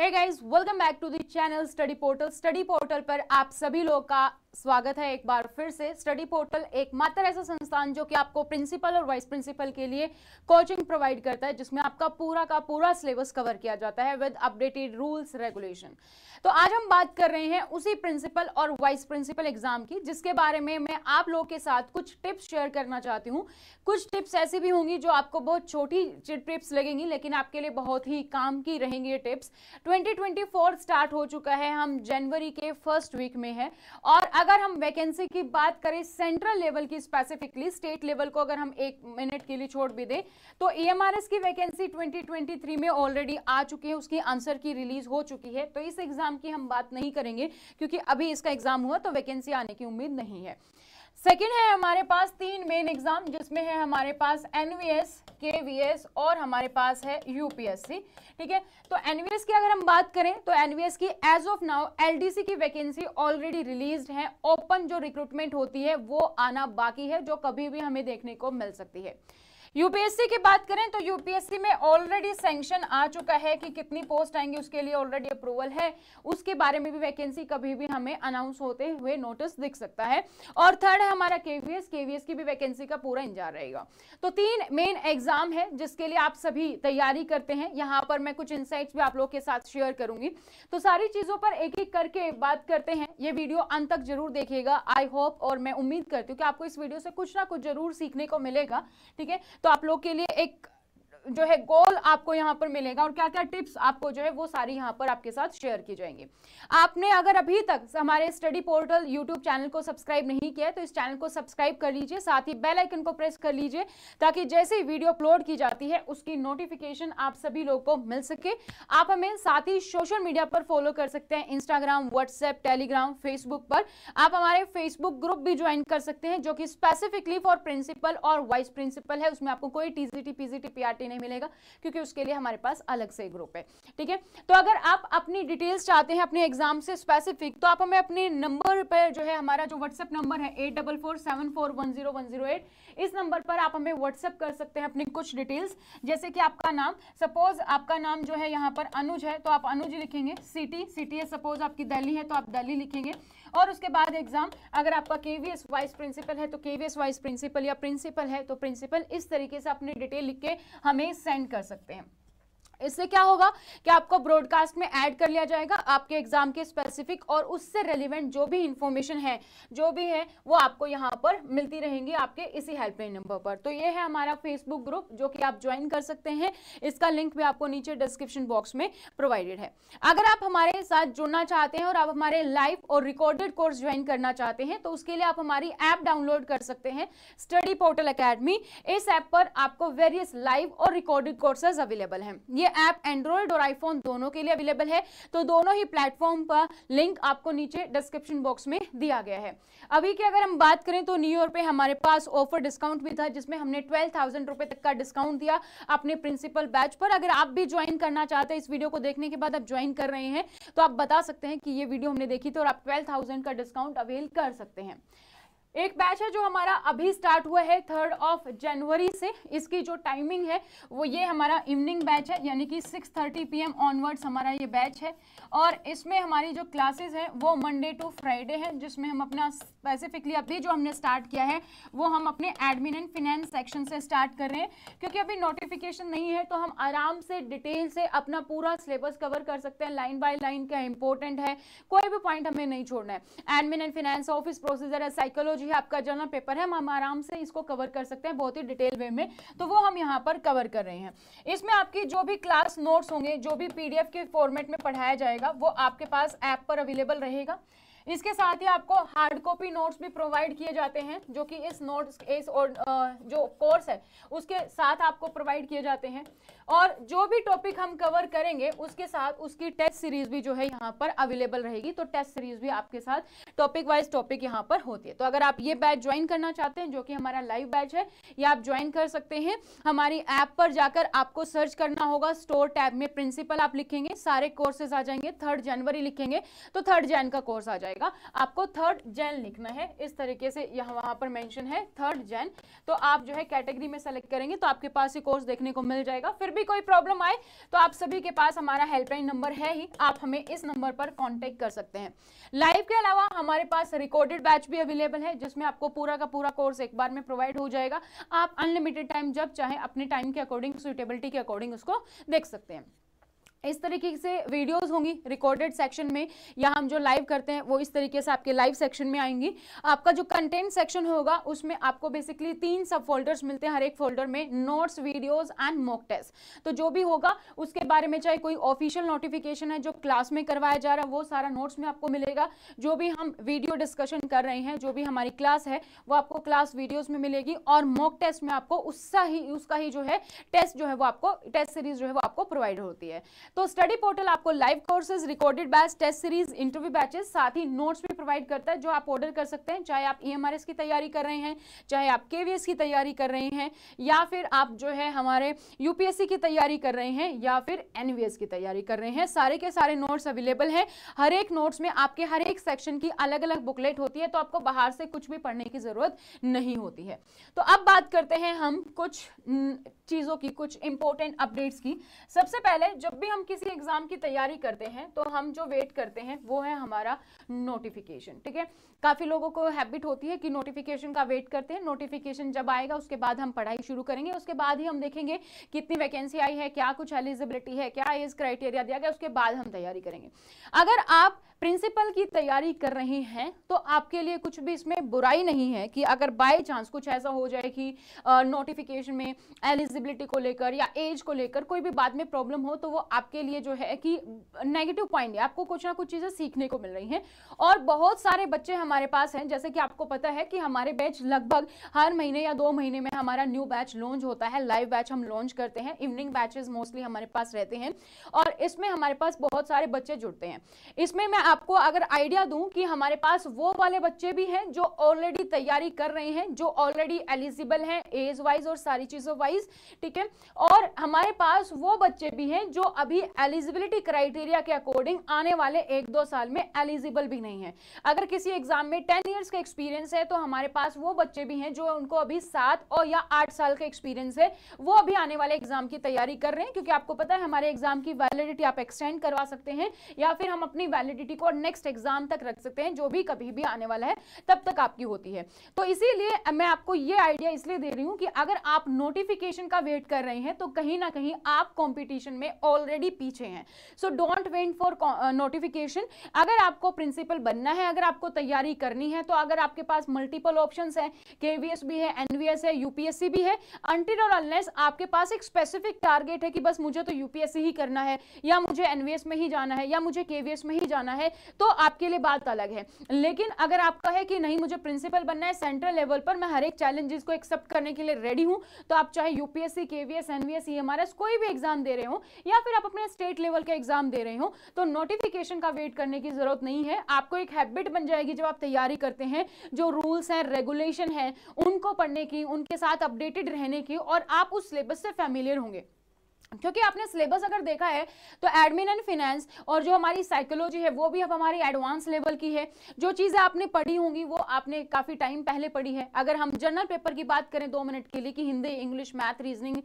है guys welcome back to the channel study portal study portal पर आप सभी लोग का स्वागत है एक बार फिर से स्टडी पोर्टल एकमात्र ऐसा संस्थान जो कि आपको प्रिंसिपल और वाइस प्रिंसिपल के लिए कोचिंग प्रोवाइड करता है जिसमें आपका पूरा का पूरा सिलेबस कवर किया जाता है विद अपडेटेड रूल्स रेगुलेशन तो आज हम बात कर रहे हैं उसी प्रिंसिपल और वाइस प्रिंसिपल एग्जाम की जिसके बारे में मैं आप लोगों के साथ कुछ टिप्स शेयर करना चाहती हूँ कुछ टिप्स ऐसी भी होंगी जो आपको बहुत छोटी टिप्स लगेंगी लेकिन आपके लिए बहुत ही काम की रहेंगी ये टिप्स ट्वेंटी स्टार्ट हो चुका है हम जनवरी के फर्स्ट वीक में है और अगर हम वैकेंसी की बात करें सेंट्रल लेवल की स्पेसिफिकली स्टेट लेवल को अगर हम एक मिनट के लिए छोड़ भी दें तो ईएमआरएस e की वैकेंसी 2023 में ऑलरेडी आ चुकी है उसकी आंसर की रिलीज हो चुकी है तो इस एग्जाम की हम बात नहीं करेंगे क्योंकि अभी इसका एग्जाम हुआ तो वैकेंसी आने की उम्मीद नहीं है सेकेंड है हमारे पास तीन मेन एग्जाम जिसमें है हमारे पास एनवीएस केवीएस और हमारे पास है यूपीएससी ठीक है तो एनवीएस की अगर हम बात करें तो एनवीएस की एज ऑफ नाउ एलडीसी की वैकेंसी ऑलरेडी रिलीज है ओपन जो रिक्रूटमेंट होती है वो आना बाकी है जो कभी भी हमें देखने को मिल सकती है यूपीएससी की बात करें तो यूपीएससी में ऑलरेडी सेंक्शन आ चुका है कि कितनी पोस्ट आएंगी उसके लिए ऑलरेडी अप्रूवल है उसके बारे में भी वैकेंसी कभी भी हमें अनाउंस होते हुए नोटिस दिख सकता है और थर्ड है हमारा केवीएस केवीएस की भी वैकेंसी का पूरा इंतजार रहेगा तो तीन मेन एग्जाम है जिसके लिए आप सभी तैयारी करते हैं यहाँ पर मैं कुछ इंसाइट भी आप लोग के साथ शेयर करूंगी तो सारी चीजों पर एक एक करके बात करते हैं ये वीडियो अंत तक जरूर देखेगा आई होप और मैं उम्मीद करती हूँ कि आपको इस वीडियो से कुछ ना कुछ जरूर सीखने को मिलेगा ठीक है तो आप लोग के लिए एक जो है गोल आपको यहां पर मिलेगा और क्या क्या टिप्स आपको जो है वो सारी यहाँ पर आपके साथ शेयर की जाएंगी आपने अगर अभी तक हमारे स्टडी पोर्टल यूट्यूब चैनल को सब्सक्राइब नहीं किया है तो इस चैनल को सब्सक्राइब कर लीजिए साथ ही बेल आइकन को प्रेस कर लीजिए ताकि जैसे ही वीडियो अपलोड की जाती है उसकी नोटिफिकेशन आप सभी लोग को मिल सके आप हमें साथ ही सोशल मीडिया पर फॉलो कर सकते हैं इंस्टाग्राम व्हाट्सएप टेलीग्राम फेसबुक पर आप हमारे फेसबुक ग्रुप भी ज्वाइन कर सकते हैं जो कि स्पेसिफिकली फॉर प्रिंसिपल और वाइस प्रिंसिपल है उसमें आपको कोई टीजीटी पीजीटी पीआरटी नहीं मिलेगा क्योंकि उसके लिए हमारे पास अलग से ग्रुप है ठीक है तो अगर आप अपनी डिटेल्स चाहते हैं अपने एग्जाम से स्पेसिफिक तो आप हमें अपने नंबर पर जो है हमारा जो व्हाट्सएप नंबर है eight double four seven four one zero one zero eight इस नंबर पर आप हमें व्हाट्सएप कर सकते हैं अपनी कुछ डिटेल्स जैसे कि आपका नाम सपोज आपका नाम जो है यहाँ पर अनुज है तो आप अनुज लिखेंगे सिटी सिटी है सपोज आपकी दिल्ली है तो आप दिल्ली लिखेंगे और उसके बाद एग्जाम अगर आपका केवीएस वाइस प्रिंसिपल है तो केवीएस वाइस प्रिंसिपल या प्रिंसिपल है तो प्रिंसिपल इस तरीके से अपनी डिटेल लिख के हमें सेंड कर सकते हैं इससे क्या होगा कि आपको ब्रॉडकास्ट में ऐड कर लिया जाएगा आपके एग्जाम के स्पेसिफिक और उससे रेलिवेंट जो भी इंफॉर्मेशन है जो भी है वो आपको यहाँ पर मिलती रहेंगी आपके इसी हेल्पलाइन नंबर पर तो ये है हमारा फेसबुक ग्रुप जो कि आप ज्वाइन कर सकते हैं इसका लिंक भी आपको नीचे डिस्क्रिप्शन बॉक्स में प्रोवाइडेड है अगर आप हमारे साथ जुड़ना चाहते हैं और आप हमारे लाइव और रिकॉर्डेड कोर्स ज्वाइन करना चाहते हैं तो उसके लिए आप हमारी ऐप डाउनलोड कर सकते हैं स्टडी पोर्टल अकेडमी इस ऐप पर आपको वेरियस लाइव और रिकॉर्डेड कोर्सेज अवेलेबल है ये ये ऐप एंड्रॉयड और आईफोन दोनों के लिए अवेलेबल है तो दोनों ही प्लेटफॉर्म पर लिंक आपको नीचे डिस्क्रिप्शन बॉक्स में दिया गया है अभी की अगर हम बात करें तो न्यूयॉर्क पे हमारे पास ऑफर डिस्काउंट भी था जिसमें हमने ट्वेल्व थाउजेंड रुपए तक का डिस्काउंट दिया अपने प्रिंसिपल बैच पर अगर आप भी ज्वाइन करना चाहते हैं इस वीडियो को देखने के बाद आप ज्वाइन कर रहे हैं तो आप बता सकते हैं कि ये वीडियो हमने देखी थी और आप ट्वेल्व का डिस्काउंट अवेल कर सकते हैं एक बैच है जो हमारा अभी स्टार्ट हुआ है थर्ड ऑफ जनवरी से इसकी जो टाइमिंग है वो ये हमारा इवनिंग बैच है यानी कि 6:30 थर्टी पी ऑनवर्ड्स हमारा ये बैच है और इसमें हमारी जो क्लासेस हैं वो मंडे टू फ्राइडे हैं जिसमें हम अपना स्पेसिफिकली अभी जो हमने स्टार्ट किया है वो हम अपने एडमिन एंड फिनेंस सेक्शन से स्टार्ट कर रहे हैं क्योंकि अभी नोटिफिकेशन नहीं है तो हम आराम से डिटेल से अपना पूरा सिलेबस कवर कर सकते हैं लाइन बाय लाइन क्या इंपॉर्टेंट है कोई भी पॉइंट हमें नहीं छोड़ना है admin and finance office procedure है साइकोलॉजी जो है आपका जर्नल पेपर है हम आराम से इसको कवर कर सकते हैं बहुत ही डिटेल वे में तो वो हम यहाँ पर कवर कर रहे हैं इसमें आपकी जो भी क्लास नोट्स होंगे जो भी पीडीएफ के फॉर्मेट में पढ़ाया जाएगा वो आपके पास ऐप पर अवेलेबल रहेगा इसके साथ ही आपको हार्ड कॉपी नोट्स भी प्रोवाइड किए जाते हैं जो कि इस नोट्स इस और जो कोर्स है उसके साथ आपको प्रोवाइड किए जाते हैं और जो भी टॉपिक हम कवर करेंगे उसके साथ उसकी टेस्ट सीरीज भी जो है यहाँ पर अवेलेबल रहेगी तो टेस्ट सीरीज भी आपके साथ टॉपिक वाइज टॉपिक यहाँ पर होती है तो अगर आप ये बैच ज्वाइन करना चाहते हैं जो कि हमारा लाइव बैच है या आप ज्वाइन कर सकते हैं हमारी ऐप पर जाकर आपको सर्च करना होगा स्टोर टैब में प्रिंसिपल आप लिखेंगे सारे कोर्सेज आ जाएंगे थर्ड जनवरी लिखेंगे तो थर्ड जैन का कोर्स आ जाएगा आपको थर्ड जैन लिखना है इस तरीके से यहाँ वहाँ पर मैंशन है थर्ड जैन तो आप जो है कैटेगरी में सेलेक्ट करेंगे तो आपके पास ये कोर्स देखने को मिल जाएगा फिर भी कोई प्रॉब्लम आए तो आप सभी के पास हमारा हेल्पलाइन नंबर है ही आप हमें इस नंबर पर कॉन्टेक्ट कर सकते हैं लाइव के अलावा हमारे पास रिकॉर्डेड बैच भी अवेलेबल है जिसमें आपको पूरा का पूरा कोर्स एक बार में प्रोवाइड हो जाएगा आप अनलिमिटेड टाइम जब चाहे अपने टाइम के अकॉर्डिंग सुइटेबिलिटी के अकॉर्डिंग उसको देख सकते हैं इस तरीके से वीडियोस होंगी रिकॉर्डेड सेक्शन में या हम जो लाइव करते हैं वो इस तरीके से आपके लाइव सेक्शन में आएंगी आपका जो कंटेंट सेक्शन होगा उसमें आपको बेसिकली तीन सब फोल्डर्स मिलते हैं हर एक फोल्डर में notes videos and mock test तो जो भी होगा उसके बारे में चाहे कोई ऑफिशियल नोटिफिकेशन है जो क्लास में करवाया जा रहा है वो सारा नोट्स में आपको मिलेगा जो भी हम वीडियो डिस्कशन कर रहे हैं जो भी हमारी क्लास है वो आपको क्लास वीडियोज में मिलेगी और मॉक टेस्ट में आपको उसका ही उसका ही जो है टेस्ट जो है वो आपको टेस्ट सीरीज जो है वो आपको प्रोवाइड होती है तो स्टडी पोर्टल आपको live courses recorded batch test series interview batches साथ ही नोट्स भी प्रोवाइड करता है जो आप ऑर्डर कर सकते हैं चाहे आप ई e की तैयारी कर रहे हैं चाहे आप के की तैयारी कर रहे हैं या फिर आप जो है हमारे यूपीएससी की तैयारी कर रहे हैं या फिर एन की तैयारी कर रहे हैं सारे के सारे नोट्स अवेलेबल हैं हर एक नोट्स में आपके हर एक सेक्शन की अलग अलग बुकलेट होती है तो आपको बाहर से कुछ भी पढ़ने की ज़रूरत नहीं होती है तो अब बात करते हैं हम कुछ चीज़ों की कुछ इंपॉर्टेंट अपडेट्स की सबसे पहले जब भी हम किसी एग्जाम की तैयारी करते हैं तो हम जो वेट करते हैं वो है हमारा नोटिफिकेशन ठीक है काफ़ी लोगों को हैबिट होती है कि नोटिफिकेशन का वेट करते हैं नोटिफिकेशन जब आएगा उसके बाद हम पढ़ाई शुरू करेंगे उसके बाद ही हम देखेंगे कितनी वैकेंसी आई है क्या कुछ एलिजिबिलिटी है क्या एज क्राइटेरिया दिया गया उसके बाद हम तैयारी करेंगे अगर आप प्रिंसिपल की तैयारी कर रहे हैं तो आपके लिए कुछ भी इसमें बुराई नहीं है कि अगर बाय चांस कुछ ऐसा हो जाए कि नोटिफिकेशन में एलिजिबिलिटी को लेकर या एज को लेकर कोई भी बाद में प्रॉब्लम हो तो वो आपके लिए जो है कि नेगेटिव पॉइंट है आपको कुछ ना कुछ चीज़ें सीखने को मिल रही हैं और बहुत सारे बच्चे हमारे पास हैं जैसे कि आपको पता है कि हमारे बैच लगभग हर महीने या दो महीने में हमारा न्यू बैच लॉन्च होता है लाइव बैच हम लॉन्च करते हैं इवनिंग बैचेज मोस्टली हमारे पास रहते हैं और इसमें हमारे पास बहुत सारे बच्चे जुड़ते हैं इसमें मैं आपको अगर आइडिया दूं कि हमारे पास वो वाले बच्चे भी हैं जो ऑलरेडी तैयारी कर रहे हैं जो ऑलरेडी एलिजिबल हैं एज वाइज और सारी चीज़ों वाइज ठीक है और हमारे पास वो बच्चे भी हैं जो अभी एलिजिबिलिटी क्राइटेरिया के अकॉर्डिंग आने वाले एक दो साल में एलिजिबल भी नहीं है अगर किसी एग्जाम में टेन ईयर्स का एक्सपीरियंस है तो हमारे पास वो बच्चे भी हैं जो उनको अभी सात और या आठ साल का एक्सपीरियंस है वो अभी आने वाले एग्जाम की तैयारी कर रहे हैं क्योंकि आपको पता है हमारे एग्जाम की वैलिड वैलिडिटी आप एक्सटेंड करवा सकते हैं या फिर हम अपनी वैलिडिटी को नेक्स्ट एग्जाम तक रख सकते हैं जो भी कभी भी आने वाला है तब तक आपकी होती है तो इसीलिए मैं आपको ये आइडिया इसलिए दे रही हूँ कि अगर आप नोटिफिकेशन का वेट कर रहे हैं तो कहीं ना कहीं आप कॉम्पिटिशन में ऑलरेडी पीछे हैं so don't wait for notification अगर आपको प्रिंसिपल बनना है अगर आपको तैयारी करनी है तो अगर आपके पास मल्टीपल ऑप्शन है केवीएस भी है एनवीएस है यूपीएससी भी है और अनलेस आपके पास एक स्पेसिफिक टारगेट है कि बस मुझे तो यूपीएससी ही करना है या मुझे एनवीएस में ही जाना है या मुझे केवीएस में ही जाना है तो आपके लिए बात अलग है लेकिन अगर आपका है कि नहीं मुझे प्रिंसिपल बनना है सेंट्रल लेवल पर मैं हर एक चैलेंजेस को एक्सेप्ट करने के लिए रेडी हूं तो आप चाहे यूपीएससी केवीएस एनवीएस ईएमआरएस कोई भी एग्जाम दे रहे हो या फिर आप अपने स्टेट लेवल का एग्जाम दे रहे हो तो नोटिफिकेशन का वेट करने की जरूरत नहीं है आपको एक हैबिट बन जाएगी जब आप तैयारी करते हैं जो रूल्स हैं रेगुलेशन है उनको पढ़ने की उनके साथ अपडेटेड रहने की और आप उस सिलेबस से फैमिलियर होंगे क्योंकि आपने सिलेबस अगर देखा है तो एडमिन एंड फिनेंस और जो हमारी साइकोलॉजी है वो भी अब हमारी एडवांस लेवल की है जो चीज़ें आपने पढ़ी होंगी वो आपने काफ़ी टाइम पहले पढ़ी है अगर हम जर्नल पेपर की बात करें दो मिनट के लिए कि Hindi English math reasoning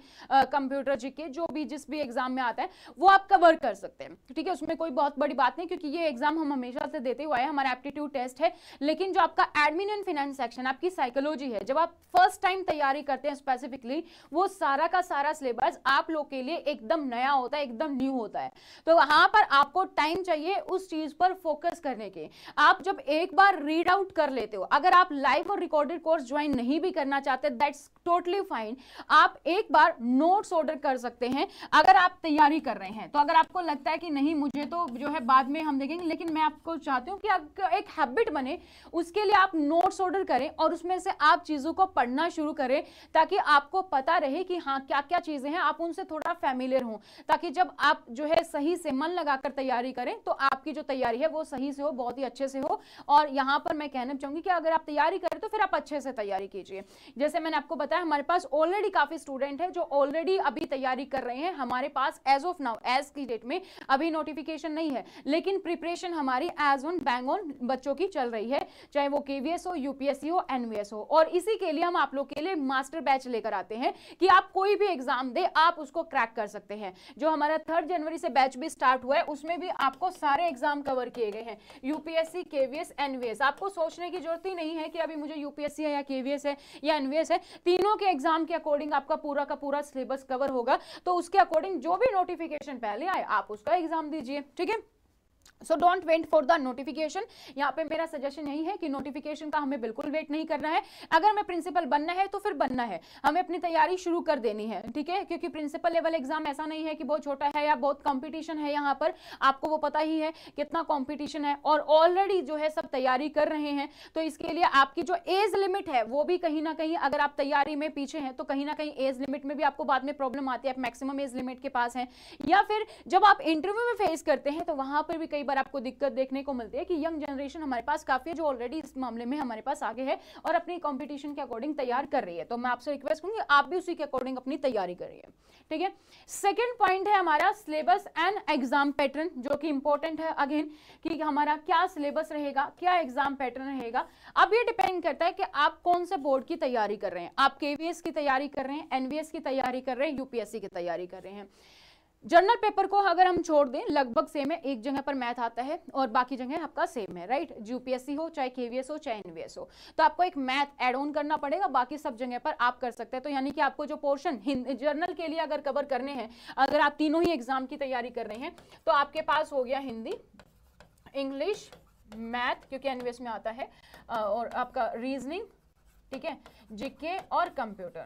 computer G K जो भी जिस भी एग्जाम में आता है वो आप कवर कर सकते हैं ठीक है उसमें कोई बहुत बड़ी बात नहीं क्योंकि ये एग्जाम हम हमेशा से देते हुए हैं हमारा एप्टीट्यूड टेस्ट है लेकिन जो आपका एडमिन एंड फिनेंस सेक्शन आपकी साइकोलॉजी है जब आप फर्स्ट टाइम तैयारी करते हैं स्पेसिफिकली वो सारा का सारा सिलेबस आप लोग के लिए एकदम नया होता है एकदम न्यू होता है तो वहां पर आपको टाइम चाहिए उस चीज पर फोकस करने के आप जब एक बार रीड आउट कर लेते हो अगर आप लाइव और रिकॉर्डेड कोर्स ज्वाइन नहीं भी करना चाहते दैट्स टोटली फाइन आप एक बार नोट्स ऑर्डर कर सकते हैं अगर आप तैयारी कर रहे हैं तो अगर आपको लगता है कि नहीं मुझे तो जो है बाद में हम देखेंगे लेकिन मैं आपको चाहती हूँ कि एक हैबिट बने उसके लिए आप नोट्स ऑर्डर करें और उसमें से आप चीज़ों को पढ़ना शुरू करें ताकि आपको पता रहे कि हाँ क्या क्या चीज़ें हैं आप उनसे थोड़ा फैमिलियर हों ताकि जब आप जो है सही से मन लगाकर तैयारी करें तो आपकी जो तैयारी है वो सही से हो बहुत ही अच्छे से हो और यहाँ पर मैं कहना चाहूँगी कि अगर आप तैयारी करें तो फिर आप अच्छे से तैयारी कीजिए जैसे मैंने आपको बताया हमारे पास ऑलरेडी काफ़ी स्टूडेंट है जो ऑलरेडी अभी तैयारी कर रहे हैं हमारे पास एज ऑफ नाउ एज की डेट में अभी नोटिफिकेशन नहीं है लेकिन प्रिपरेशन हमारी एज ऑन बैंग ऑन बच्चों की चल रही है चाहे वो केवीएस हो यूपीएससी हो एनवीएस हो और इसी के लिए हम आप लोग के लिए मास्टर बैच लेकर आते हैं कि आप कोई भी एग्जाम दे आप उसको क्रैक कर सकते हैं जो हमारा थर्ड जनवरी से बैच भी स्टार्ट हुआ है उसमें भी आपको सारे एग्जाम कवर किए गए हैं यूपीएससी केवीएस एनवीएस आपको सोचने की जरूरत ही नहीं है कि अभी मुझे यूपीएससी है या केवीएस है या एनवीएस है तीनों के एग्जाम के अकॉर्डिंग आपका पूरा का पूरा सिलेबस कवर होगा तो उसके अकॉर्डिंग जो भी नोटिफिकेशन पहले आए आप उसका एग्जाम दीजिए ठीक है so don't wait for the notification यहाँ पे मेरा सजेशन यही है कि नोटिफिकेशन का हमें बिल्कुल वेट नहीं करना है अगर हमें प्रिंसिपल बनना है तो फिर बनना है हमें अपनी तैयारी शुरू कर देनी है ठीक है क्योंकि प्रिंसिपल लेवल एग्जाम ऐसा नहीं है कि बहुत छोटा है या बहुत कॉम्पिटिशन है यहाँ पर आपको वो पता ही है कितना कॉम्पिटिशन है और ऑलरेडी जो है सब तैयारी कर रहे हैं तो इसके लिए आपकी जो एज लिमिट है वो भी कहीं ना कहीं अगर आप तैयारी में पीछे हैं तो कहीं ना कहीं एज लिमिट में भी आपको बाद में प्रॉब्लम आती है आप मैक्सिमम एज लिमिट के पास हैं या फिर जब आप इंटरव्यू में फेस करते हैं तो वहां पर भी कई बार आपको दिक्कत देखने को मिलती है कि यंग जनरेशन हमारे पास काफी जो ऑलरेडी इस मामले में हमारे पास आगे है और अपनी कॉम्पिटिशन के अकॉर्डिंग तैयार कर रही है तो मैं आपसे रिक्वेस्ट करूंगी आप भी उसी के अकॉर्डिंग अपनी तैयारी करिए ठीक है सेकेंड पॉइंट है हमारा सिलेबस एंड एग्जाम पैटर्न जो कि इंपॉर्टेंट है अगेन कि हमारा क्या सिलेबस रहेगा क्या एग्जाम पैटर्न रहेगा अब ये डिपेंड करता है कि आप कौन से बोर्ड की तैयारी कर रहे हैं आप केवीएस की तैयारी कर रहे हैं एनवीएस की तैयारी कर रहे हैं यूपीएससी की तैयारी कर रहे हैं जर्नल पेपर को अगर हम छोड़ दें लगभग सेम है एक जगह पर मैथ आता है और बाकी जगह आपका सेम है राइट यूपीएससी हो चाहे केवीएस हो चाहे एनवीएस हो तो आपको एक मैथ एड ऑन करना पड़ेगा बाकी सब जगह पर आप कर सकते हैं तो यानी कि आपको जो पोर्शन जर्नल के लिए अगर कवर करने हैं अगर आप तीनों ही एग्जाम की तैयारी कर रहे हैं तो आपके पास हो गया हिंदी इंग्लिश मैथ क्योंकि एनवीएस में आता है और आपका रीजनिंग ठीक है जीके और कंप्यूटर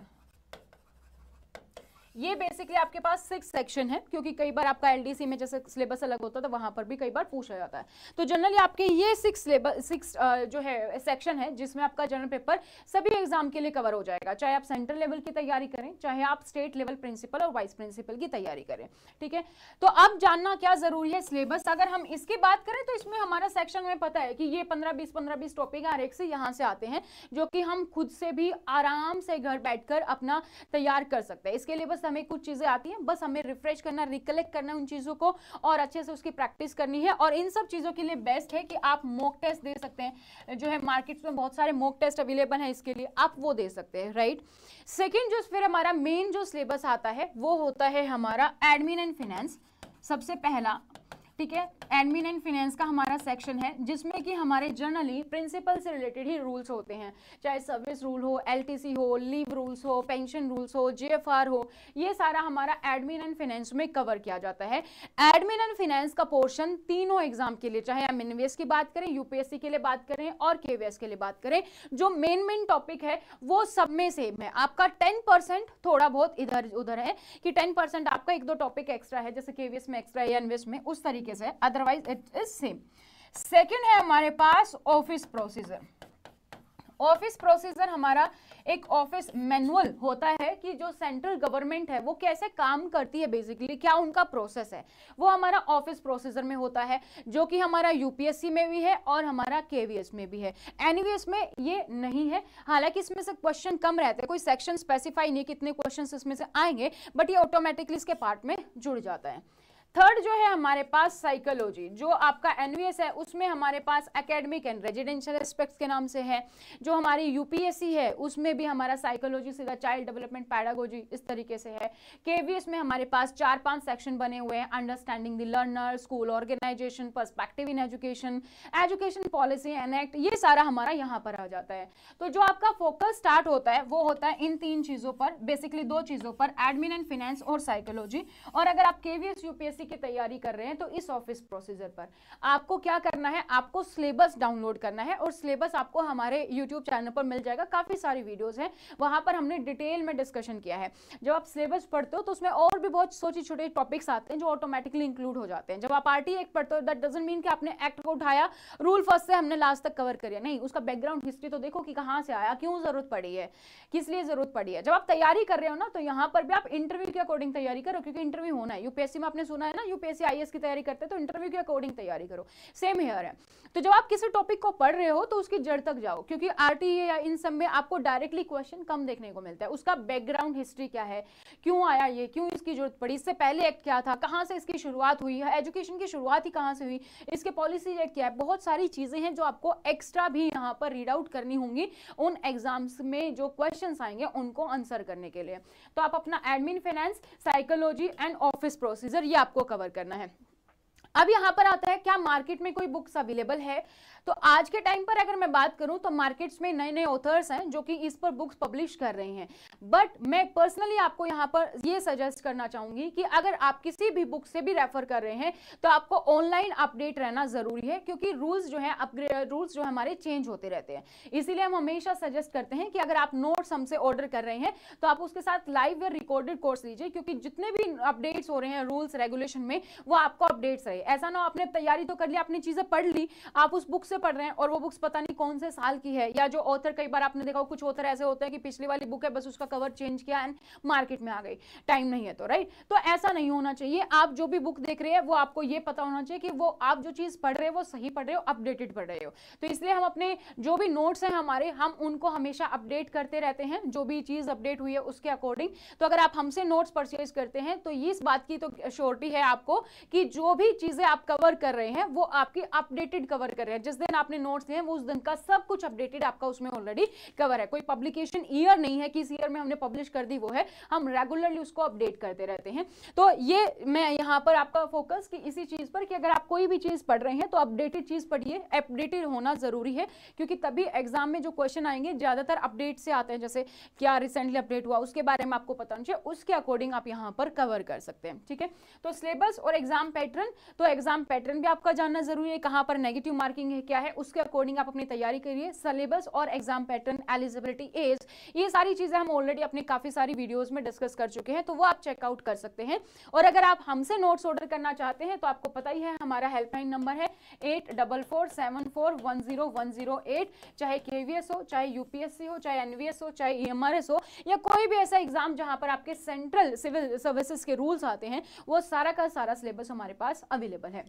ये बेसिकली आपके पास सिक्स सेक्शन है क्योंकि कई बार आपका एलडीसी में जैसे सिलेबस अलग होता है तो वहां पर भी कई बार पूछा जाता है तो जनरली आपके ये सिक्स सिलेबस सिक्स जो है सेक्शन है जिसमें आपका जनरल पेपर सभी एग्जाम के लिए कवर हो जाएगा चाहे आप सेंट्रल लेवल की तैयारी करें चाहे आप स्टेट लेवल प्रिंसिपल और वाइस प्रिंसिपल की तैयारी करें ठीक है तो अब जानना क्या जरूरी है सिलेबस अगर हम इसकी बात करें तो इसमें हमारा सेक्शन में पता है कि ये पंद्रह बीस पंद्रह बीस टॉपिक हर एक से यहाँ से आते हैं जो कि हम खुद से भी आराम से घर बैठ अपना तैयार कर सकते हैं इसके लिए बस से हमें कुछ चीज़ें आती हैं बस हमें रिफ्रेश करना रिकलेक्ट करना उन चीज़ों को और अच्छे से उसकी प्रैक्टिस करनी है और इन सब चीज़ों के लिए बेस्ट है कि आप मॉक टेस्ट दे सकते हैं जो है मार्केट में बहुत सारे मॉक टेस्ट अवेलेबल है इसके लिए आप वो दे सकते हैं राइट सेकेंड जो फिर हमारा मेन जो सिलेबस आता है वो होता है हमारा एडमिन एंड फिनेंस सबसे पहला ठीक है एडमिन एंड फिनेंस का हमारा सेक्शन है जिसमें कि हमारे जनरली प्रिंसिपल से रिलेटेड ही रूल्स होते हैं चाहे सर्विस रूल हो एलटीसी हो लीव रूल्स हो पेंशन रूल्स हो जीएफआर हो ये सारा हमारा एडमिन एंड फिनेंस में कवर किया जाता है एडमिन एंड फिनेंस का पोर्शन तीनों एग्जाम के लिए चाहे हम एनवीएस की बात करें यूपीएससी के लिए बात करें और के के लिए बात करें जो मेन मेन टॉपिक है वो सब में सेम है आपका टेन परसेंट थोड़ा बहुत इधर उधर है कि टेन परसेंट आपका एक दो टॉपिक एक्स्ट्रा है जैसे केवीएस में एक्स्ट्रा है एनवीएस में उस तरीके तरीके से otherwise it is same second है हमारे पास ऑफिस प्रोसीजर ऑफिस प्रोसीजर हमारा एक ऑफिस मैनुअल होता है कि जो सेंट्रल गवर्नमेंट है वो कैसे काम करती है बेसिकली क्या उनका प्रोसेस है वो हमारा ऑफिस प्रोसीजर में होता है जो कि हमारा यूपीएससी में भी है और हमारा केवीएस में भी है एनवीएस में ये नहीं है हालांकि इसमें से क्वेश्चन कम रहते हैं कोई सेक्शन स्पेसिफाई नहीं कितने क्वेश्चन इसमें से आएंगे बट ये ऑटोमेटिकली इसके पार्ट में जुड़ जाता है थर्ड जो है हमारे पास साइकोलॉजी जो आपका एनवीएस है उसमें हमारे पास एकेडमिक एंड रेजिडेंशियल एस्पेक्ट्स के नाम से है जो हमारी यूपीएससी है उसमें भी हमारा साइकोलॉजी सीधा चाइल्ड डेवलपमेंट पैडागोजी इस तरीके से है केवीएस में हमारे पास चार पांच सेक्शन बने हुए हैं understanding the learner school organisation perspective in education education policy and act ये सारा हमारा यहाँ पर आ जाता है तो जो आपका फोकस स्टार्ट होता है वो होता है इन तीन चीज़ों पर बेसिकली दो चीज़ों पर एडमिन एंड फिनेंस और साइकोलॉजी और अगर आप केवीएस यूपीएससी यूपीएससी की तैयारी कर रहे हैं तो इस ऑफिस प्रोसीजर पर आपको क्या करना है आपको सिलेबस डाउनलोड करना है और सिलेबस आपको हमारे यूट्यूब चैनल पर मिल जाएगा काफ़ी सारी वीडियोज़ हैं वहां पर हमने डिटेल में डिस्कशन किया है जब आप सिलेबस पढ़ते हो तो उसमें और भी बहुत छोटे छोटे टॉपिक्स आते हैं जो ऑटोमेटिकली इंक्लूड हो जाते हैं जब आप आर एक्ट पढ़ते हो दैट डजेंट मीन कि आपने एक्ट को उठाया रूल फर्स्ट से हमने लास्ट तक कवर करिए नहीं उसका बैकग्राउंड हिस्ट्री तो देखो कि कहां से आया क्यों जरूरत पड़ी है किस लिए जरूरत पड़ी है जब आप तैयारी कर रहे हो ना तो यहां पर भी आप इंटरव्यू के अकॉर्डिंग तैयारी करो क्योंकि इंटरव्यू होना है यूपीएससी में आपने सुना है है ना यूपीएससी आई की तैयारी करते हैं तो इंटरव्यू के अकॉर्डिंग तैयारी करो सेम हेयर है तो जब आप किसी टॉपिक को पढ़ रहे हो तो उसकी जड़ तक जाओ क्योंकि आर e या इन सब में आपको डायरेक्टली क्वेश्चन कम देखने को मिलता है उसका बैकग्राउंड हिस्ट्री क्या है क्यों आया ये क्यों इसकी जरूरत पड़ी इससे पहले एक्ट क्या था कहाँ से इसकी शुरुआत हुई है एजुकेशन की शुरुआत ही कहाँ से हुई इसके पॉलिसी एक्ट क्या है बहुत सारी चीज़ें हैं जो आपको एक्स्ट्रा भी यहाँ पर रीड आउट करनी होंगी उन एग्जाम्स में जो क्वेश्चन आएंगे उनको आंसर करने के लिए तो आप अपना admin finance psychology and office procedure ये आपको कवर करना है अब यहाँ पर आता है क्या मार्केट में कोई बुक्स अवेलेबल है तो आज के टाइम पर अगर मैं बात करूं तो मार्केट्स में नए नए ऑथर्स हैं जो कि इस पर बुक्स पब्लिश कर रहे हैं बट मैं पर्सनली आपको यहां पर ये सजेस्ट करना चाहूंगी कि अगर आप किसी भी बुक से भी रेफर कर रहे हैं तो आपको ऑनलाइन अपडेट रहना जरूरी है क्योंकि रूल्स जो है रूल्स जो हमारे चेंज होते रहते हैं इसीलिए हम हमेशा सजेस्ट करते हैं कि अगर आप नोट्स हमसे ऑर्डर कर रहे हैं तो आप उसके साथ लाइव या रिकॉर्डेड कोर्स लीजिए क्योंकि जितने भी अपडेट्स हो रहे हैं रूल्स रेगुलेशन में वो आपको अपडेट्स रहे ऐसा ना आपने तैयारी तो कर ली आपने चीजें पढ़ ली आप उस बुक से से पढ़ रहे हैं और वो बुक्स पता नहीं कौन से साल की है या जो ऑथर कई बार आपने देखा कुछ ऑथर ऐसे होते हैं कि पिछली वाली बुक है बस उसका कवर चेंज किया एंड मार्केट में आ गई टाइम नहीं है तो राइट तो ऐसा नहीं होना चाहिए आप जो भी बुक देख रहे हैं वो आपको ये पता होना चाहिए कि वो आप जो चीज़ पढ़ रहे हो वो सही पढ़ रहे हो अपडेटेड पढ़ रहे हो तो इसलिए हम अपने जो भी नोट्स हैं हमारे हम उनको हमेशा अपडेट करते रहते हैं जो भी चीज़ अपडेट हुई है उसके अकॉर्डिंग तो अगर आप हमसे नोट्स परचेज करते हैं तो इस बात की तो श्योरिटी है आपको कि जो भी चीज़ें आप कवर कर रहे हैं वो आपकी अपडेटेड कवर कर रहे हैं जिस दिन आपने नोट्स दिए हैं वो उस दिन का सब कुछ अपडेटेड आपका उसमें ऑलरेडी कवर है कोई पब्लिकेशन ईयर नहीं है कि इस ईयर में हमने पब्लिश कर दी वो है हम रेगुलरली उसको अपडेट करते रहते हैं तो ये मैं यहाँ पर आपका फोकस कि इसी चीज़ पर कि अगर आप कोई भी चीज़ पढ़ रहे हैं तो अपडेटेड चीज़ पढ़िए अपडेटेड होना ज़रूरी है क्योंकि तभी एग्जाम में जो क्वेश्चन आएंगे ज़्यादातर अपडेट से आते हैं जैसे क्या रिसेंटली अपडेट हुआ उसके बारे में आपको पता चाहिए उसके अकॉर्डिंग आप यहाँ पर कवर कर सकते हैं ठीक है तो सिलेबस और एग्जाम पैटर्न तो एग्जाम पैटर्न भी आपका जानना जरूरी है कहाँ पर नेगेटिव मार्किंग है क्या है उसके अकॉर्डिंग आप अपनी तैयारी करिए सिलेबस और एग्जाम पैटर्न एलिजिबिलिटी एज ये सारी चीज़ें हम ऑलरेडी अपने काफ़ी सारी वीडियोज में डिस्कस कर चुके हैं तो वो आप चेकआउट कर सकते हैं और अगर आप हमसे नोट्स ऑर्डर करना चाहते हैं तो आपको पता ही है हमारा हेल्पलाइन नंबर है eight double four seven four one zero one zero eight चाहे के हो चाहे यूपीएससी हो चाहे एनवीएस हो चाहे ईएमआरएस e हो या कोई भी ऐसा एग्जाम जहां पर आपके सेंट्रल सिविल सर्विसेज के रूल्स आते हैं वो सारा का सारा सिलेबस हमारे पास अवेलेबल है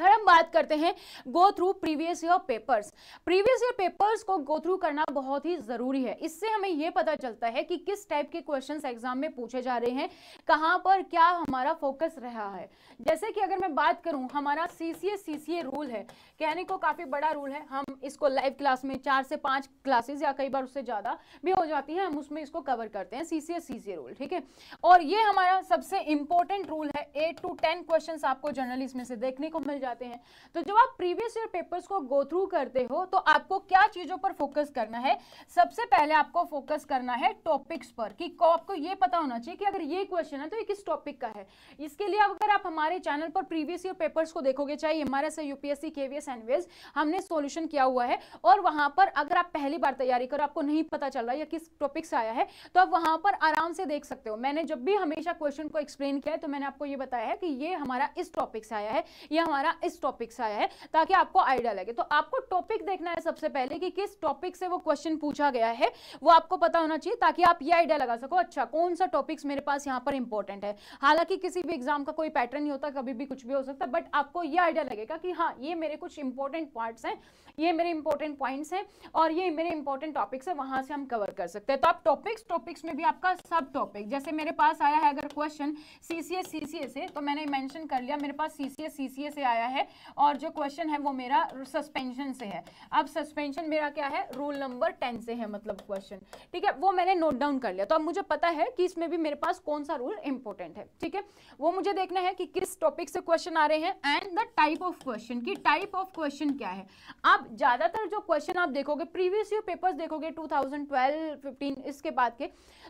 थर्ड हम बात करते हैं go through previous year papers previous year papers को गो थ्रू करना बहुत ही ज़रूरी है इससे हमें यह पता चलता है कि किस टाइप के क्वेश्चंस एग्जाम में पूछे जा रहे हैं कहाँ पर क्या हमारा फोकस रहा है जैसे कि अगर मैं बात करूं हमारा सी सी रूल है कहने को काफ़ी बड़ा रूल है हम इसको लाइव क्लास में चार से पाँच क्लासेज या कई बार उससे ज़्यादा भी हो जाती है हम उसमें इसको कवर करते हैं सी सी रूल ठीक है और ये हमारा सबसे इंपॉर्टेंट रूल है एट टू टेन क्वेश्चन आपको जर्नलिस्ट में से देखने को मिल जाते हैं तो जब आप प्रीवियस ईयर पेपर्स को गो थ्रू करते हो तो आपको क्या चीज़ों पर फोकस करना है सबसे पहले आपको फोकस करना है टॉपिक्स पर कि आपको ये पता होना चाहिए कि अगर ये क्वेश्चन है तो ये किस टॉपिक का है इसके लिए अगर आप हमारे चैनल पर प्रीवियस ईयर पेपर्स को देखोगे चाहे हमारे से यूपीएससी केवीएस एनवीएस हमने सोल्यूशन किया हुआ है और वहां पर अगर आप पहली बार तैयारी करो आपको नहीं पता चल रहा है या किस टॉपिक से आया है तो आप वहां पर आराम से देख सकते हो मैंने जब भी हमेशा क्वेश्चन को एक्सप्लेन किया है तो मैंने आपको ये बताया है कि ये हमारा इस टॉपिक से आया है ये हमारा अपना इस टॉपिक से आया है ताकि आपको आइडिया लगे तो आपको टॉपिक देखना है सबसे पहले कि किस टॉपिक से वो क्वेश्चन पूछा गया है वो आपको पता होना चाहिए ताकि आप ये आइडिया लगा सको अच्छा कौन सा टॉपिक्स मेरे पास यहाँ पर इंपॉर्टेंट है हालांकि किसी भी एग्जाम का कोई पैटर्न नहीं होता कभी भी कुछ भी हो सकता बट आपको ये आइडिया लगेगा कि हाँ ये मेरे कुछ इंपॉर्टेंट पार्ट्स हैं ये मेरे इंपॉर्टेंट पॉइंट्स हैं और ये मेरे इंपॉर्टेंट टॉपिक्स हैं वहाँ से हम कवर कर सकते हैं तो आप टॉपिक्स टॉपिक्स में भी आपका सब टॉपिक जैसे मेरे पास आया है अगर क्वेश्चन सी सी से तो मैंने मैंशन कर लिया मेरे पास सी सी से आया आया है और जो क्वेश्चन है वो मेरा सस्पेंशन से है अब सस्पेंशन मेरा क्या है रोल नंबर टेन से है मतलब क्वेश्चन ठीक है वो मैंने नोट डाउन कर लिया तो अब मुझे पता है कि इसमें भी मेरे पास कौन सा रूल इंपॉर्टेंट है ठीक है वो मुझे देखना है कि किस टॉपिक से क्वेश्चन आ रहे हैं and the type of question की टाइप ऑफ क्वेश्चन क्या है अब ज़्यादातर जो क्वेश्चन आप देखोगे प्रीवियस ईयर पेपर्स देखोगे 2012 15 इसके बाद के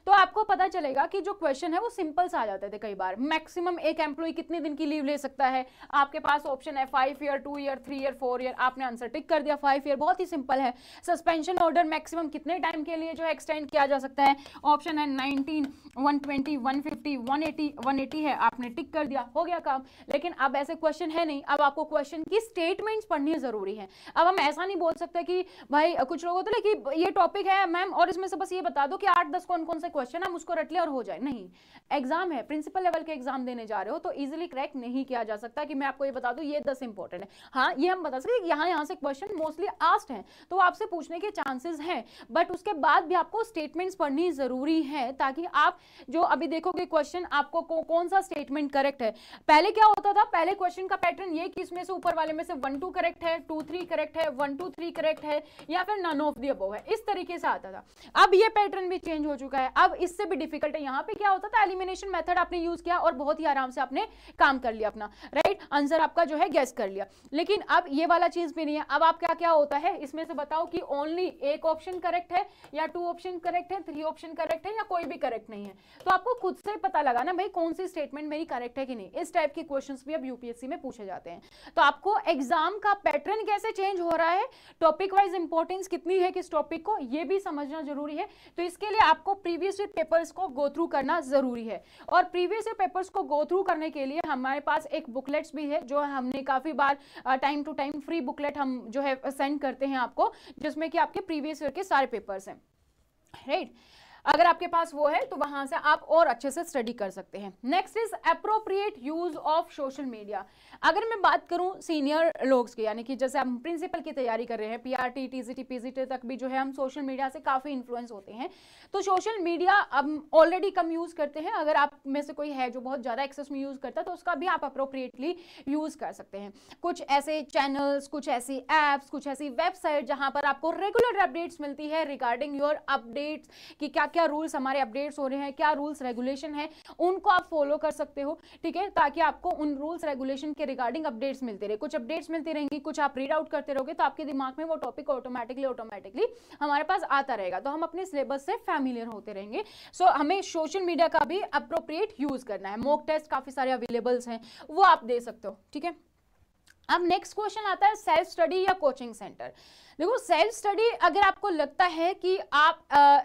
तो आपको पता चलेगा कि जो क्वेश्चन है वो सिंपल से आ जाते थे कई बार मैक्सिमम एक एम्प्लॉय कितने दिन की लीव ले सकता है आपके पास ऑप्शन है five year two year three year four year आपने आंसर टिक कर दिया फाइव ईयर बहुत ही सिंपल है सस्पेंशन ऑर्डर मैक्सिमम कितने टाइम के लिए जो है एक्सटेंड किया जा सकता है ऑप्शन है nineteen one twenty one fifty one eighty one eighty है आपने टिक कर दिया हो गया काम लेकिन अब ऐसे क्वेश्चन है नहीं अब आपको क्वेश्चन की स्टेटमेंट्स पढ़नी जरूरी है अब हम ऐसा नहीं बोल सकते कि भाई कुछ लोग होते ना कि ये टॉपिक है मैम और इसमें से बस ये बता दो कि आठ दस कौन कौन से क्वेश्चन हम उसको रट ले और हो जाए नहीं एग्जाम है प्रिंसिपल लेवल के एग्जाम देने जा रहे हो तो इजिली क्रैक नहीं किया जा सकता कि मैं आपको ये बता दू ये दस इंपॉर्टेंट है हाँ ये हम बता सकते यहाँ यहाँ से क्वेश्चन मोस्टली आस्ट हैं तो आपसे पूछने के चांसेस हैं बट उसके बाद भी आपको स्टेटमेंट्स पढ़नी ज़रूरी है ताकि आप जो अभी देखोगे क्वेश्चन आपको को, कौन सा स्टेटमेंट करेक्ट है पहले क्या होता था पहले क्वेश्चन का पैटर्न ये कि इसमें से ऊपर वाले में से वन टू करेक्ट है टू थ्री करेक्ट है वन टू थ्री करेक्ट है या फिर नन ऑफ दी अबो है इस तरीके से आता था अब ये पैटर्न भी चेंज हो चुका है अब इससे भी डिफिकल्ट है यहाँ पे क्या होता था एलिमिनेशन मेथड आपने यूज किया और बहुत ही आराम से आपने काम कर लिया अपना राइट आंसर आपका जो है है गैस कर लिया लेकिन अब ये वाला चीज भी नहीं है अब आप क्या क्या होता है इसमें से बताओ कि ओनली एक ऑप्शन करेक्ट है या टू ऑप्शन करेक्ट है थ्री ऑप्शन करेक्ट है या कोई भी करेक्ट नहीं है तो आपको खुद से पता लगा ना भाई कौन सी स्टेटमेंट मेरी करेक्ट है कि नहीं इस टाइप के क्वेश्चन भी अब यूपीएससी में पूछे जाते हैं तो आपको एग्जाम का पैटर्न कैसे चेंज हो रहा है टॉपिक वाइज इंपॉर्टेंस कितनी है किस टॉपिक को यह भी समझना जरूरी है तो इसके लिए आपको प्रीवियस पेपर्स को गो थ्रू करना जरूरी है और प्रीवियस पेपर्स को गो थ्रू करने के लिए हमारे पास एक बुकलेट्स भी है जो हमने हमने काफ़ी बार time to time free booklet हम जो है सेंड करते हैं आपको जिसमें कि आपके प्रीवियस ईयर के सारे पेपर्स हैं राइट right? अगर आपके पास वो है तो वहां से आप और अच्छे से स्टडी कर सकते हैं next is appropriate use of social media अगर मैं बात करूं सीनियर लोग्स की यानी कि जैसे हम प्रिंसिपल की तैयारी कर रहे हैं P R T T C T P C T तक भी जो है हम सोशल मीडिया से काफ़ी इन्फ्लुएंस होते हैं तो सोशल मीडिया अब ऑलरेडी कम यूज़ करते हैं अगर आप में से कोई है जो बहुत ज़्यादा एक्सेस में यूज़ करता है तो उसका भी आप अप्रोप्रिएटली यूज़ कर सकते हैं कुछ ऐसे चैनल्स कुछ ऐसी ऐप्स कुछ ऐसी वेबसाइट जहाँ पर आपको रेगुलर अपडेट्स मिलती है रिगार्डिंग योर अपडेट्स कि क्या क्या रूल्स हमारे अपडेट्स हो रहे हैं क्या रूल्स रेगुलेशन है उनको आप फॉलो कर सकते हो ठीक है ताकि आपको उन रूल्स रेगुलेशन के रिगार्डिंग अपडेट्स मिलते रहे कुछ अपडेट्स मिलते रहेंगे कुछ आप रीड आउट करते रहोगे तो आपके दिमाग में वो टॉपिक ऑटोमेटिकली ऑटोमेटिकली हमारे पास आता रहेगा तो हम अपने सिलेबस से फैमिलियर होते रहेंगे सो so, हमें सोशल मीडिया का भी अप्रोप्रिएट यूज करना है मॉक टेस्ट काफी सारे अवेलेबल्स हैं वो आप दे सकते हो ठीक है अब नेक्स्ट क्वेश्चन आता है सेल्फ स्टडी या कोचिंग सेंटर देखो सेल्फ स्टडी अगर आपको लगता है कि आप आ,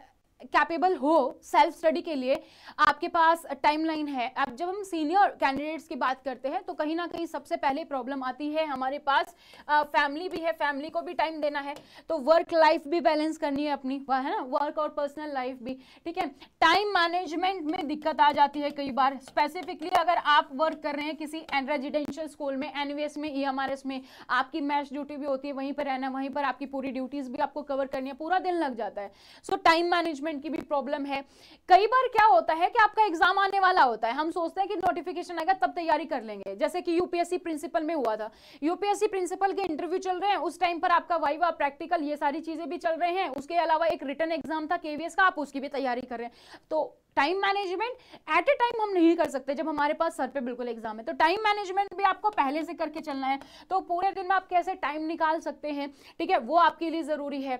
कैपेबल हो सेल्फ स्टडी के लिए आपके पास टाइमलाइन है अब जब हम सीनियर कैंडिडेट्स की बात करते हैं तो कहीं ना कहीं सबसे पहले प्रॉब्लम आती है हमारे पास फैमिली भी है फैमिली को भी टाइम देना है तो वर्क लाइफ भी बैलेंस करनी है अपनी वह है ना वर्क और पर्सनल लाइफ भी ठीक है टाइम मैनेजमेंट में दिक्कत आ जाती है कई बार स्पेसिफिकली अगर आप वर्क कर रहे हैं किसी रेजिडेंशियल स्कूल में एन में ई e में आपकी मैच ड्यूटी भी होती है वहीं पर रहना वहीं पर आपकी पूरी ड्यूटीज भी आपको कवर करनी है पूरा दिन लग जाता है सो टाइम मैनेजमेंट मैनेजमेंट की भी प्रॉब्लम है कई बार क्या होता है कि आपका एग्जाम आने वाला होता है हम सोचते हैं कि नोटिफिकेशन आएगा तब तैयारी कर लेंगे जैसे कि यूपीएससी प्रिंसिपल में हुआ था यूपीएससी प्रिंसिपल के इंटरव्यू चल रहे हैं उस टाइम पर आपका वाइवा प्रैक्टिकल ये सारी चीजें भी चल रहे हैं उसके अलावा एक रिटर्न एग्जाम था केवीएस का आप उसकी भी तैयारी कर रहे हैं तो time management at a time हम नहीं कर सकते जब हमारे पास सर पे बिल्कुल एग्जाम है तो टाइम मैनेजमेंट भी आपको पहले से करके चलना है तो पूरे दिन में आप कैसे टाइम निकाल सकते हैं ठीक है वो आपके लिए ज़रूरी है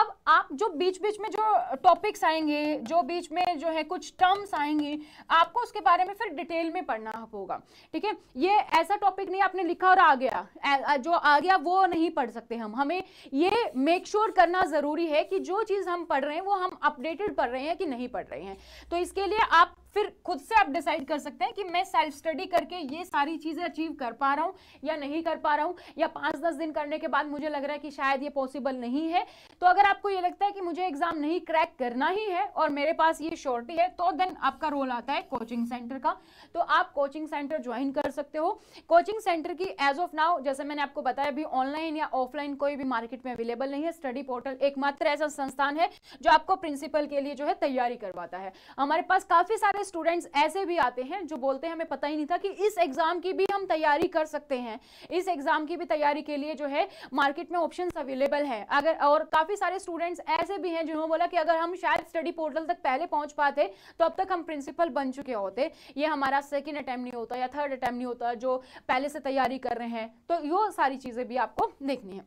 अब आप जो बीच बीच में जो टॉपिक्स आएंगे जो बीच में जो है कुछ टर्म्स आएंगे आपको उसके बारे में फिर डिटेल में पढ़ना होगा ठीक है ये ऐसा टॉपिक नहीं आपने लिखा और आ गया जो आ गया वो नहीं पढ़ सकते हम हमें ये मेक श्योर sure करना ज़रूरी है कि जो चीज़ हम पढ़ रहे हैं वो हम अपडेटेड पढ़ रहे हैं कि नहीं पढ़ रहे हैं तो तो इसके लिए आप फिर खुद से आप डिसाइड कर सकते हैं कि मैं सेल्फ स्टडी करके ये सारी चीज़ें अचीव कर पा रहा हूं या नहीं कर पा रहा हूं या पांच दस दिन करने के बाद मुझे लग रहा है कि शायद ये पॉसिबल नहीं है तो अगर आपको ये लगता है कि मुझे एग्ज़ाम नहीं क्रैक करना ही है और मेरे पास ये श्योरिटी है तो देन आपका रोल आता है कोचिंग सेंटर का तो आप कोचिंग सेंटर ज्वाइन कर सकते हो कोचिंग सेंटर की एज ऑफ नाउ जैसे मैंने आपको बताया अभी ऑनलाइन या ऑफलाइन कोई भी मार्केट में अवेलेबल नहीं है स्टडी पोर्टल एकमात्र ऐसा संस्थान है जो आपको प्रिंसिपल के लिए जो है तैयारी करवाता है हमारे पास काफ़ी सारे सारे स्टूडेंट्स ऐसे भी आते हैं जो बोलते हैं हमें पता ही नहीं था कि इस एग्जाम की भी हम तैयारी कर सकते हैं इस एग्जाम की भी तैयारी के लिए जो है मार्केट में ऑप्शन अवेलेबल है अगर और काफी सारे स्टूडेंट्स ऐसे भी हैं जिन्होंने बोला कि अगर हम शायद स्टडी पोर्टल तक पहले पहुंच पाते तो अब तक हम प्रिंसिपल बन चुके होते ये हमारा सेकेंड अटैम्प्ट नहीं होता या थर्ड अटैम्प्ट नहीं होता जो पहले से तैयारी कर रहे हैं तो यो सारी चीजें भी आपको देखनी है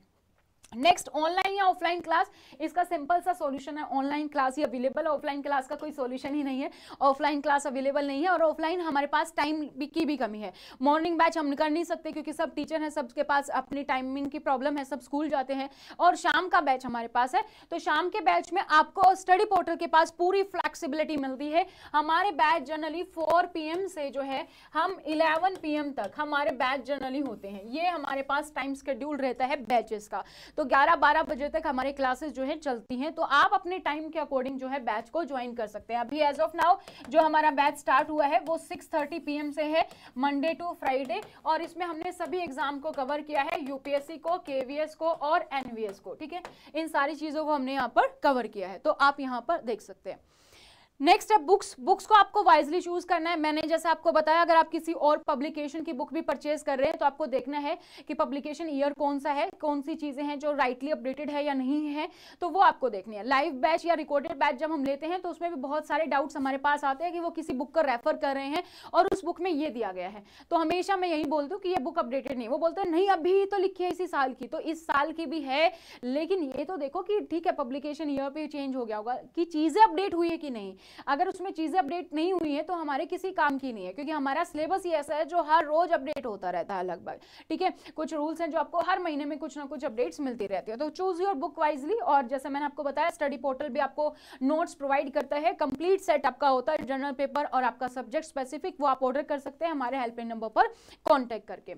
नेक्स्ट ऑनलाइन या ऑफलाइन क्लास इसका सिंपल सा सॉल्यूशन है ऑनलाइन क्लास ही अवेलेबल है ऑफलाइन क्लास का कोई सॉल्यूशन ही नहीं है ऑफलाइन क्लास अवेलेबल नहीं है और ऑफलाइन हमारे पास टाइम की भी कमी है मॉर्निंग बैच हम कर नहीं सकते क्योंकि सब टीचर हैं सबके पास अपनी टाइमिंग की प्रॉब्लम है सब स्कूल जाते हैं और शाम का बैच हमारे पास है तो शाम के बैच में आपको स्टडी पोर्टल के पास पूरी फ्लैक्सीबिलिटी मिलती है हमारे बैच जनरली फोर पी से जो है हम इलेवन पी तक हमारे बैच जनरली होते हैं ये हमारे पास टाइम स्केड्यूल रहता है बैचेस का तो तो 11-12 बजे तक हमारे क्लासेस जो है चलती हैं तो आप अपने टाइम के अकॉर्डिंग जो है बैच को ज्वाइन कर सकते हैं अभी एज ऑफ नाउ जो हमारा बैच स्टार्ट हुआ है वो 6:30 पीएम से है मंडे टू फ्राइडे और इसमें हमने सभी एग्जाम को कवर किया है यूपीएससी को केवीएस को और एनवीएस को ठीक है इन सारी चीज़ों को हमने यहाँ पर कवर किया है तो आप यहाँ पर देख सकते हैं नेक्स्ट है बुक्स बुक्स को आपको वाइजली चूज करना है मैंने जैसे आपको बताया अगर आप किसी और पब्लिकेशन की बुक भी परचेज कर रहे हैं तो आपको देखना है कि पब्लिकेशन ईयर कौन सा है कौन सी चीजें हैं जो राइटली अपडेटेड है या नहीं है तो वो आपको देखनी है लाइव बैच या रिकॉर्डेड बैच जब हम लेते हैं तो उसमें भी बहुत सारे डाउट्स हमारे पास आते हैं कि वो किसी बुक का रेफर कर रहे हैं और उस बुक में ये दिया गया है तो हमेशा मैं यही बोलती हूँ कि ये बुक अपडेटेड नहीं वो बोलते हैं नहीं अभी तो लिखी है इसी साल की तो इस साल की भी है लेकिन ये तो देखो कि ठीक है पब्लिकेशन ईयर पर चेंज हो गया होगा कि चीजें अपडेट हुई है कि नहीं अगर उसमें चीज़ें अपडेट नहीं हुई है तो हमारे किसी काम की नहीं है क्योंकि हमारा सिलेबस ही ऐसा है जो हर रोज अपडेट होता रहता है लगभग ठीक है कुछ रूल्स हैं जो आपको हर महीने में कुछ ना कुछ अपडेट्स मिलती रहती है तो चूज योर बुक वाइजली और जैसे मैंने आपको बताया स्टडी पोर्टल भी आपको नोट्स प्रोवाइड करता है कंप्लीट सेट आपका होता है जर्नल पेपर और आपका सब्जेक्ट स्पेसिफिक वो आप ऑर्डर कर सकते हैं हमारे हेल्पलाइन नंबर पर कॉन्टेक्ट करके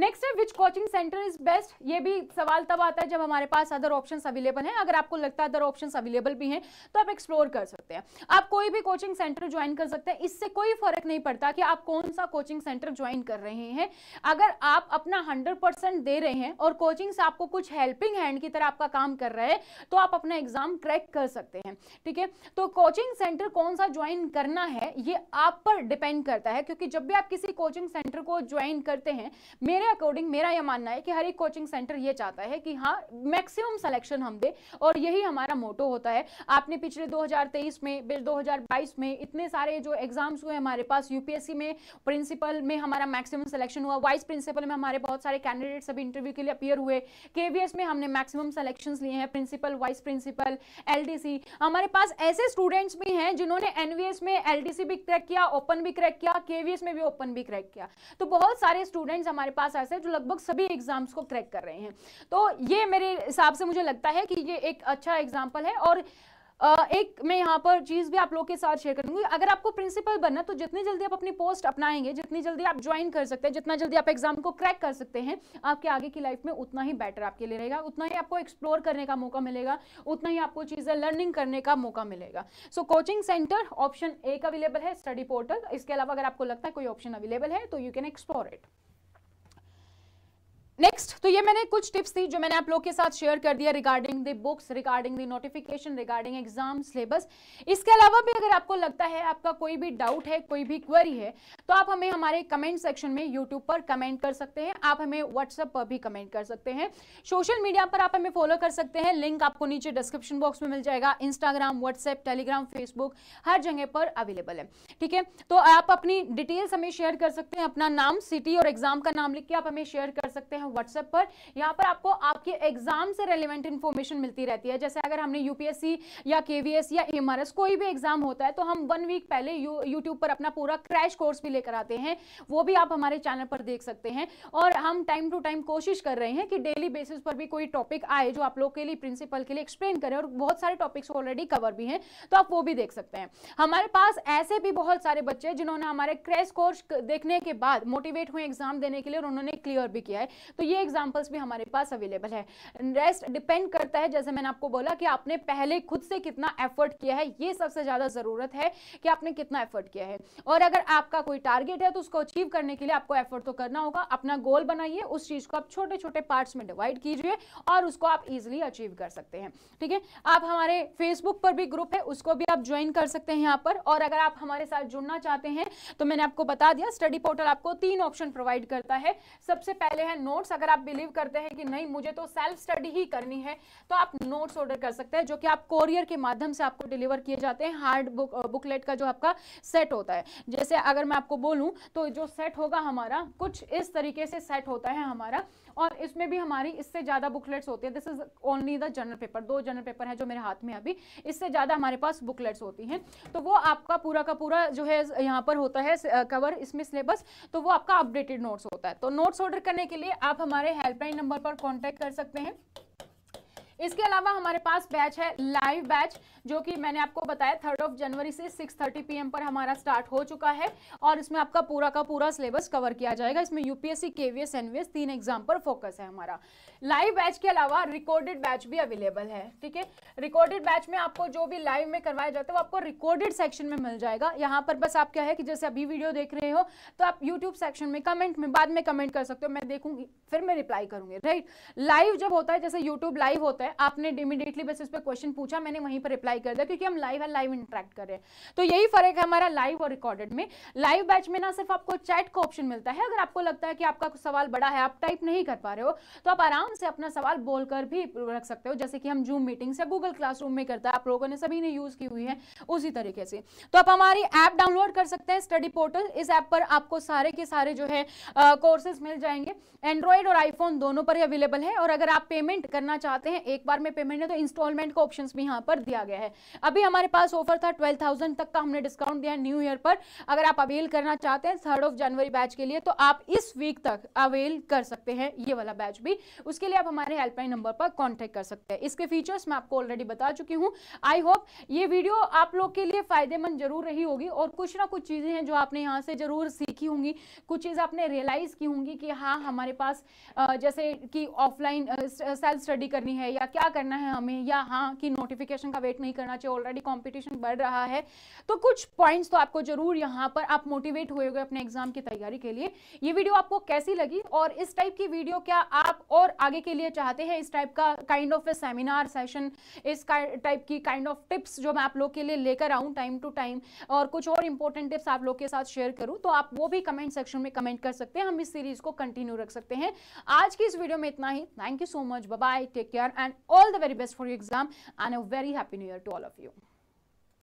नेक्स्ट है which coaching centre is best ये भी सवाल तब आता है जब हमारे पास अदर ऑप्शंस अवेलेबल हैं अगर आपको लगता है अदर ऑप्शंस अवेलेबल भी हैं तो आप एक्सप्लोर कर सकते हैं आप कोई भी कोचिंग सेंटर ज्वाइन कर सकते हैं इससे कोई फर्क नहीं पड़ता कि आप कौन सा कोचिंग सेंटर ज्वाइन कर रहे हैं अगर आप अपना हंड्रेड दे रहे हैं और कोचिंग से आपको कुछ हेल्पिंग हैंड की तरह आपका काम कर रहा है तो आप अपना एग्जाम क्रैक कर सकते हैं ठीक है तो कोचिंग सेंटर कौन सा ज्वाइन करना है ये आप पर डिपेंड करता है क्योंकि जब भी आप किसी कोचिंग सेंटर को ज्वाइन करते हैं मेरे अकॉर्डिंग मेरा यह मानना है कि हर एक कोचिंग सेंटर यह चाहता है कि हाँ मैक्सिमम सिलेक्शन हम दे और यही हमारा मोटो होता है आपने पिछले 2023 में फिर 2022 में इतने सारे जो एग्जाम्स हुए हमारे पास यूपीएससी में प्रिंसिपल में हमारा मैक्सिमम सिलेक्शन हुआ वाइस प्रिंसिपल में हमारे बहुत सारे कैंडिडेट्स अभी इंटरव्यू के लिए अपियर हुए केवीएस में हमने मैक्सिमम सेलेक्शन लिए हैं प्रिंसिपल वाइस प्रिंसिपल एल हमारे पास ऐसे स्टूडेंट्स भी हैं जिन्होंने एनवीएस में एल भी क्रैक किया ओपन भी क्रैक किया केवीएस में भी ओपन भी क्रैक किया तो बहुत सारे स्टूडेंट्स हमारे पास पास ऐसे जो लगभग सभी एग्जाम्स को क्रैक कर रहे हैं तो ये मेरे हिसाब से मुझे लगता है कि ये एक अच्छा एग्जाम्पल है और एक मैं यहाँ पर चीज़ भी आप लोगों के साथ शेयर करूँगी अगर आपको प्रिंसिपल बनना तो जितनी जल्दी आप अपनी पोस्ट अपनाएंगे जितनी जल्दी आप ज्वाइन कर सकते हैं जितना जल्दी आप एग्जाम को क्रैक कर सकते हैं आपके आगे की लाइफ में उतना ही बेटर आपके लिए रहेगा उतना ही आपको एक्सप्लोर करने का मौका मिलेगा उतना ही आपको चीज़ें लर्निंग करने का मौका मिलेगा सो कोचिंग सेंटर ऑप्शन एक अवेलेबल है स्टडी पोर्टल इसके अलावा अगर आपको लगता है कोई ऑप्शन अवेलेबल है तो you can explore it next तो ये मैंने कुछ टिप्स दी जो मैंने आप लोग के साथ शेयर कर दिया regarding the books regarding the notification regarding exam syllabus इसके अलावा भी अगर आपको लगता है आपका कोई भी डाउट है कोई भी क्वेरी है तो आप हमें हमारे कमेंट सेक्शन में यूट्यूब पर कमेंट कर सकते हैं आप हमें व्हाट्सअप पर भी कमेंट कर सकते हैं सोशल मीडिया पर आप हमें फॉलो कर सकते हैं लिंक आपको नीचे डिस्क्रिप्शन बॉक्स में मिल जाएगा इंस्टाग्राम व्हाट्सएप टेलीग्राम फेसबुक हर जगह पर अवेलेबल है ठीक है तो आप अपनी डिटेल्स हमें शेयर कर सकते हैं अपना नाम सिटी और एग्जाम का नाम लिख के आप हमें शेयर कर सकते हैं हैं व्हाट्सएप पर यहाँ पर आपको आपके एग्जाम से रेलिवेंट इन्फॉर्मेशन मिलती रहती है जैसे अगर हमने यूपीएससी या के या एम कोई भी एग्जाम होता है तो हम वन वीक पहले यूट्यूब पर अपना पूरा क्रैश कोर्स भी लेकर आते हैं वो भी आप हमारे चैनल पर देख सकते हैं और हम टाइम टू टाइम कोशिश कर रहे हैं कि डेली बेसिस पर भी कोई टॉपिक आए जो आप लोग के लिए प्रिंसिपल के लिए एक्सप्लेन करें और बहुत सारे टॉपिक्स ऑलरेडी कवर भी हैं तो आप वो भी देख सकते हैं हमारे पास ऐसे भी बहुत सारे बच्चे जिन्होंने हमारे क्रैश कोर्स देखने के बाद मोटिवेट हुए एग्जाम देने के लिए और उन्होंने क्लियर भी किया है तो ये एग्जाम्पल्स भी हमारे पास अवेलेबल है रेस्ट डिपेंड करता है जैसे मैंने आपको बोला कि आपने पहले खुद से कितना एफर्ट किया है ये सबसे ज़्यादा ज़रूरत है कि आपने कितना एफर्ट किया है और अगर आपका कोई टारगेट है तो उसको अचीव करने के लिए आपको एफर्ट तो करना होगा अपना गोल बनाइए उस चीज़ को आप छोटे छोटे पार्ट्स में डिवाइड कीजिए और उसको आप इजिली अचीव कर सकते हैं ठीक है आप हमारे फेसबुक पर भी ग्रुप है उसको भी आप ज्वाइन कर सकते हैं यहाँ पर और अगर आप हमारे साथ जुड़ना चाहते हैं तो मैंने आपको बता दिया स्टडी पोर्टल आपको तीन ऑप्शन प्रोवाइड करता है सबसे पहले है नोट नोट्स अगर आप बिलीव करते हैं कि नहीं मुझे तो सेल्फ स्टडी ही करनी है तो आप नोट्स ऑर्डर कर सकते हैं जो कि आप कोरियर के माध्यम से आपको डिलीवर किए जाते हैं हार्ड बुक बुकलेट का जो आपका सेट होता है जैसे अगर मैं आपको बोलूँ तो जो सेट होगा हमारा कुछ इस तरीके से सेट होता है हमारा और इसमें भी हमारी इससे ज़्यादा बुकलेट्स होती हैं this is only the general paper दो जनरल पेपर है जो मेरे हाथ में अभी इससे ज़्यादा हमारे पास बुकलेट्स होती हैं तो वो आपका पूरा का पूरा जो है यहाँ पर होता है कवर इसमें सिलेबस तो वो आपका अपडेटेड नोट्स होता है तो नोट्स ऑर्डर करने के लिए आप हमारे हेल्पलाइन नंबर पर कॉन्टैक्ट कर सकते हैं इसके अलावा हमारे पास बैच है लाइव बैच जो कि मैंने आपको बताया थर्ड ऑफ जनवरी से सिक्स थर्टी एम पर हमारा स्टार्ट हो चुका है और इसमें आपका पूरा का पूरा सिलेबस कवर किया जाएगा इसमें यूपीएससी केवीएस एनवीएस तीन एग्जाम पर फोकस है हमारा लाइव बैच के अलावा रिकॉर्डेड बैच भी अवेलेबल है ठीक है रिकॉर्डेड बैच में आपको जो भी लाइव में करवाया जाता है वो आपको रिकॉर्डेड सेक्शन में मिल जाएगा यहाँ पर बस आप क्या है कि जैसे अभी वीडियो देख रहे हो तो आप यूट्यूब सेक्शन में कमेंट में बाद में कमेंट कर सकते हो मैं देखूंगी फिर मैं रिप्लाई करूंगी राइट लाइव जब होता है जैसे यूट्यूब लाइव होता है है आपने इमीडिएटली बस इस पर क्वेश्चन पूछा मैंने वहीं पर रिप्लाई कर दिया क्योंकि हम लाइव है लाइव इंटरेक्ट कर रहे हैं तो यही फर्क है हमारा लाइव और रिकॉर्डेड में लाइव बैच में ना सिर्फ आपको चैट का ऑप्शन मिलता है अगर आपको लगता है कि आपका सवाल बड़ा है आप टाइप नहीं कर पा रहे हो तो आप आराम से अपना सवाल बोलकर भी रख सकते हो जैसे कि हम जूम मीटिंग या गूगल क्लासरूम में करता है आप लोगों ने सभी ने यूज़ की हुई है उसी तरीके से तो आप हमारी ऐप डाउनलोड कर सकते हैं स्टडी पोर्टल इस ऐप पर आपको सारे के सारे जो है कोर्सेज मिल जाएंगे एंड्रॉयड और आईफोन दोनों पर अवेलेबल है और अगर आप पेमेंट करना चाहते हैं एक एक बार में पेमेंट है तो इंस्टॉलमेंट का ऑप्शन भी यहाँ पर दिया गया है अभी हमारे पास ऑफर था ट्वेल्व थाउजेंड तक का हमने डिस्काउंट दिया है न्यू ईयर पर अगर आप अवेल करना चाहते हैं थर्ड ऑफ जनवरी बैच के लिए तो आप इस वीक तक अवेल कर सकते हैं ये वाला बैच भी उसके लिए आप हमारे हेल्पलाइन नंबर पर कॉन्टेक्ट कर सकते हैं इसके फीचर्स मैं आपको ऑलरेडी बता चुकी हूँ आई होप ये वीडियो आप लोग के लिए फायदेमंद जरूर रही होगी और कुछ ना कुछ चीज़ें हैं जो आपने यहाँ से जरूर सीखी होंगी कुछ चीज़ आपने रियलाइज़ की होंगी कि हाँ हमारे पास जैसे कि ऑफलाइन सेल्फ स्टडी करनी है या क्या करना है हमें या हाँ कि नोटिफिकेशन का वेट नहीं करना चाहिए ऑलरेडी कॉम्पिटिशन बढ़ रहा है तो कुछ पॉइंट्स तो आपको जरूर यहाँ पर आप मोटिवेट हुए हुए अपने एग्जाम की तैयारी के लिए ये वीडियो आपको कैसी लगी और इस टाइप की वीडियो क्या आप और आगे के लिए चाहते हैं इस टाइप का kind of a seminar session इस टाइप की काइंड ऑफ टिप्स जो मैं आप लोग के लिए लेकर आऊँ टाइम टू टाइम और कुछ और इंपॉर्टेंट टिप्स आप लोग के साथ शेयर करूँ तो आप वो भी कमेंट सेक्शन में कमेंट कर सकते हैं हम इस सीरीज को कंटिन्यू रख सकते हैं आज की इस वीडियो में इतना ही thank you so much bye take care and all the very best for your exam and a very happy new year to all of you.